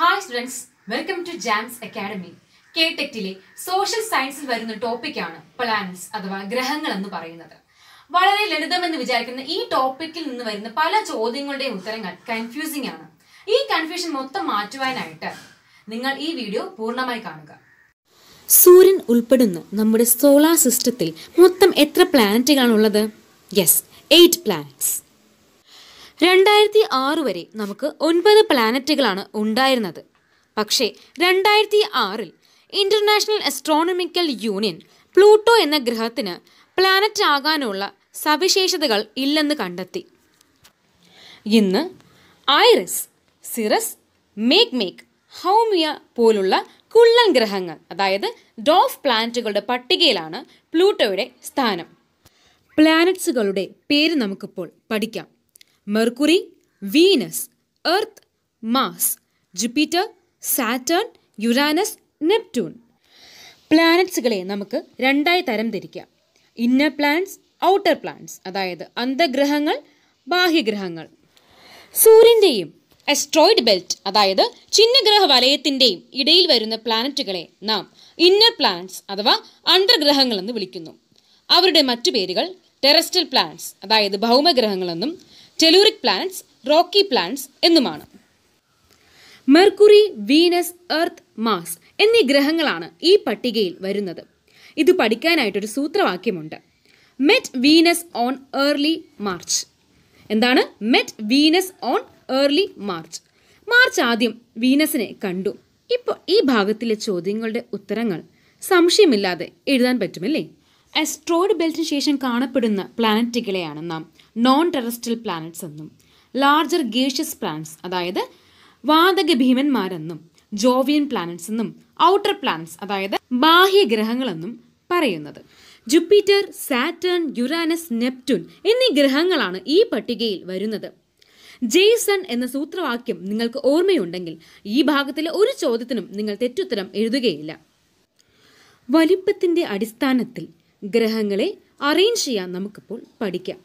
hi students welcome to Jams academy ടെക്റ്റിലെ social സയൻസിൽ വരുന്ന ടോപ്പിക്കാണ് പ്ലാനറ്റ്സ് അഥവാ ഗ്രഹങ്ങൾ എന്ന് പറയുന്നത് വളരെ ലളിതമെന്ന് വിചാരിക്കുന്ന ഈ ടോപ്പിക്കിൽ നിന്ന് വരുന്ന പല ചോദ്യങ്ങളുടെയും ഉത്തരങ്ങൾ കൺഫ്യൂസിംഗ് ആണ് ഈ കൺഫ്യൂഷൻ മൊത്തം മാറ്റുവാനായിട്ട് നിങ്ങൾ ഈ വീഡിയോ പൂർണ്ണമായി കാണുക സൂര്യൻ ഉൾപ്പെടുന്ന നമ്മുടെ സോളാർ സിസ്റ്റത്തിൽ മൊത്തം എത്ര പ്ലാനറ്റുകളാണുള്ളത് യെസ് എയ്റ്റ് പ്ലാനറ്റ്സ് രണ്ടായിരത്തി ആറ് വരെ നമുക്ക് ഒൻപത് പ്ലാനറ്റുകളാണ് ഉണ്ടായിരുന്നത് പക്ഷേ രണ്ടായിരത്തി ആറിൽ ഇന്റർനാഷണൽ അസ്ട്രോണമിക്കൽ യൂണിയൻ പ്ലൂട്ടോ എന്ന ഗ്രഹത്തിന് പ്ലാനറ്റ് ആകാനുള്ള സവിശേഷതകൾ ഇല്ലെന്ന് കണ്ടെത്തി ഇന്ന് Eris Ceres Makemake Haumea പോലുള്ള കുള്ളൻ ഗ്രഹങ്ങൾ അതായത് ഡോഫ് പ്ലാനറ്റുകളുടെ പട്ടികയിലാണ് പ്ലൂട്ടോയുടെ സ്ഥാനം പ്ലാനറ്റ്സുകളുടെ പേര് നമുക്കിപ്പോൾ പഠിക്കാം Mercury Venus Earth Mars Jupiter Saturn Uranus Neptune പ്ലാനറ്റ്സുകളെ നമുക്ക് രണ്ടായി തരം തിരിക്കാം ഇന്നർ പ്ലാനറ്റ്സ് ഔട്ടർ പ്ലാനറ്റ്സ് അതായത് അന്തഗ്രഹങ്ങൾ ബാഹ്യഗ്രഹങ്ങൾ സൂര്യൻ്റെയും എസ്ട്രോയിഡ് ബെൽറ്റ് അതായത് ചിഹ്നഗ്രഹ വലയത്തിൻ്റെയും ഇടയിൽ വരുന്ന പ്ലാനറ്റുകളെ നാം ഇന്നർ പ്ലാനറ്റ്സ് അഥവാ അന്തർഗ്രഹങ്ങൾ എന്ന് വിളിക്കുന്നു അവരുടെ മറ്റു പേരുകൾ ടെറസ്ട്രൽ പ്ലാനറ്റ്സ് അതായത് ഭൗമഗ്രഹങ്ങളെന്നും ടെലൂറിക് പ്ലാനറ്റ്സ് റോക്കി പ്ലാനറ്റ്സ് എന്നുമാണ് മെർക്കുറി വീനസ് എർത്ത് മാസ് എന്നീ ഗ്രഹങ്ങളാണ് ഈ പട്ടികയിൽ വരുന്നത് ഇത് പഠിക്കാനായിട്ടൊരു സൂത്രവാക്യമുണ്ട് met Venus on early March എന്താണ് met Venus on early March March ആദ്യം വീനസിനെ കണ്ടു ഇപ്പോൾ ഈ ഭാഗത്തിലെ ചോദ്യങ്ങളുടെ ഉത്തരങ്ങൾ സംശയമില്ലാതെ എഴുതാൻ പറ്റുമല്ലേ അസ്ട്രോയിഡ് ബെൽറ്റിന് ശേഷം കാണപ്പെടുന്ന പ്ലാനറ്റുകളെയാണ് നാം നോൺ ടെറസ്ട്രൽ പ്ലാനറ്റ്സ് എന്നും ലാർജർ ഗേഷ്യസ് പ്ലാനറ്റ്സ് അതായത് വാതക ഭീമന്മാരെന്നും ജോവിയൻ പ്ലാനറ്റ്സ് എന്നും ഔട്ടർ പ്ലാനറ്റ്സ് അതായത് ബാഹ്യ ഗ്രഹങ്ങളെന്നും പറയുന്നത് ജുപ്പിറ്റർ സാറ്റേൺ യുറാനസ് നെപ്റ്റ്യൂൺ എന്നീ ഗ്രഹങ്ങളാണ് ഈ പട്ടികയിൽ വരുന്നത് ജെയ്സൺ എന്ന സൂത്രവാക്യം നിങ്ങൾക്ക് ഓർമ്മയുണ്ടെങ്കിൽ ഈ ഭാഗത്തിലെ ഒരു ചോദ്യത്തിനും നിങ്ങൾ തെറ്റുത്തരം എഴുതുകയില്ല വലിപ്പത്തിന്റെ അടിസ്ഥാനത്തിൽ ഗ്രഹങ്ങളെ അറേഞ്ച് ചെയ്യാൻ നമുക്കിപ്പോൾ പഠിക്കാം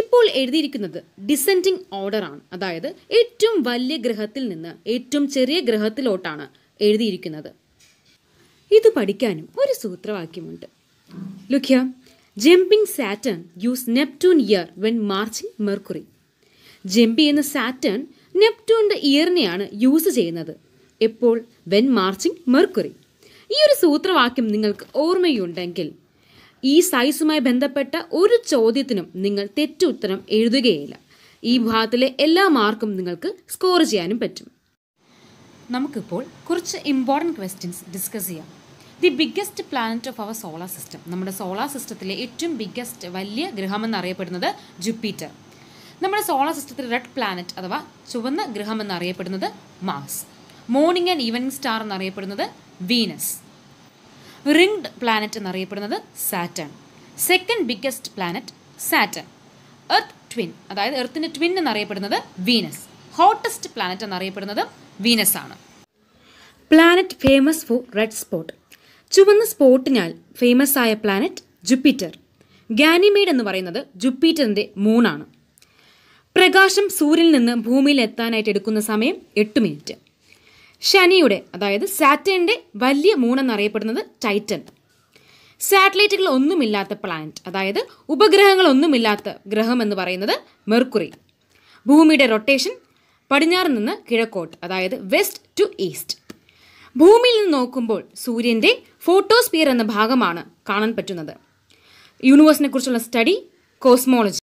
ഇപ്പോൾ എഴുതിയിരിക്കുന്നത് ഡിസെൻഡിങ് ഓർഡറാണ് അതായത് ഏറ്റവും വലിയ ഗ്രഹത്തിൽ നിന്ന് ഏറ്റവും ചെറിയ ഗ്രഹത്തിലോട്ടാണ് എഴുതിയിരിക്കുന്നത് ഇത് പഠിക്കാനും ഒരു സൂത്രവാക്യമുണ്ട് lucky jumping Saturn use Neptune year when marching Mercury jump ചെയ്യുന്ന സാറ്റേൺ നെപ്റ്റൂണിൻ്റെ ഇയറിനെയാണ് യൂസ് ചെയ്യുന്നത് എപ്പോൾ വെൻ മാർച്ചിങ് മെർക്കുറി ഈ ഒരു സൂത്രവാക്യം നിങ്ങൾക്ക് ഓർമ്മയുണ്ടെങ്കിൽ ഈ സൈസുമായി ബന്ധപ്പെട്ട ഒരു ചോദ്യത്തിനും നിങ്ങൾ തെറ്റുത്തരം എഴുതുകയില്ല ഈ ഭാഗത്തിലെ എല്ലാ മാർക്കും നിങ്ങൾക്ക് സ്കോർ ചെയ്യാനും പറ്റും നമുക്കിപ്പോൾ കുറച്ച് ഇമ്പോർട്ടൻറ്റ് ക്വസ്റ്റ്യൻസ് ഡിസ്കസ് ചെയ്യാം the biggest planet of our solar system നമ്മുടെ സോളാർ സിസ്റ്റത്തിലെ ഏറ്റവും ബിഗ്ഗസ്റ്റ് വലിയ ഗ്രഹമെന്നറിയപ്പെടുന്നത് ജുപ്പിറ്റർ നമ്മുടെ സോളാർ സിസ്റ്റത്തിലെ റെഡ് പ്ലാനറ്റ് അഥവാ ചുവന്ന ഗ്രഹമെന്നറിയപ്പെടുന്നത് Mars morning and evening star എന്നറിയപ്പെടുന്നത് വീനസ് റിംഗ്ഡ് പ്ലാനറ്റ് എന്നറിയപ്പെടുന്നത് Saturn second biggest planet Saturn Earth twin അതായത് എർത്തിൻ്റെ ട്വിൻ എന്നറിയപ്പെടുന്നത് വീനസ് ഹോട്ടസ്റ്റ് പ്ലാനറ്റ് എന്നറിയപ്പെടുന്നത് വീനസ് ആണ് planet famous for red spot ചുവന്ന സ്പോട്ടിനാൽ ഫേമസ് ആയ പ്ലാനറ്റ് ജുപ്പിറ്റർ ഗാനിമേഡ് എന്ന് പറയുന്നത് ജുപ്പിറ്ററിന്റെ മൂണാണ് പ്രകാശം സൂര്യനിൽ നിന്ന് ഭൂമിയിൽ എത്താനായിട്ട് എടുക്കുന്ന സമയം എട്ട് മിനിറ്റ് ശനിയുടെ അതായത് സാറ്റേണിൻ്റെ വലിയ മൂണെന്നറിയപ്പെടുന്നത് ടൈറ്റൻ സാറ്റലൈറ്റുകൾ ഒന്നുമില്ലാത്ത പ്ലാനറ്റ് അതായത് ഉപഗ്രഹങ്ങളൊന്നുമില്ലാത്ത ഗ്രഹം എന്ന് പറയുന്നത് മെർക്കുറി ഭൂമിയുടെ റൊട്ടേഷൻ പടിഞ്ഞാറ് നിന്ന് കിഴക്കോട്ട് അതായത് വെസ്റ്റ് ടു ഈസ്റ്റ് ഭൂമിയിൽ നിന്ന് നോക്കുമ്പോൾ സൂര്യൻ്റെ ഫോട്ടോസ്പിയർ എന്ന ഭാഗമാണ് കാണാൻ പറ്റുന്നത് യൂണിവേഴ്സിനെ കുറിച്ചുള്ള സ്റ്റഡി കോസ്മോളജി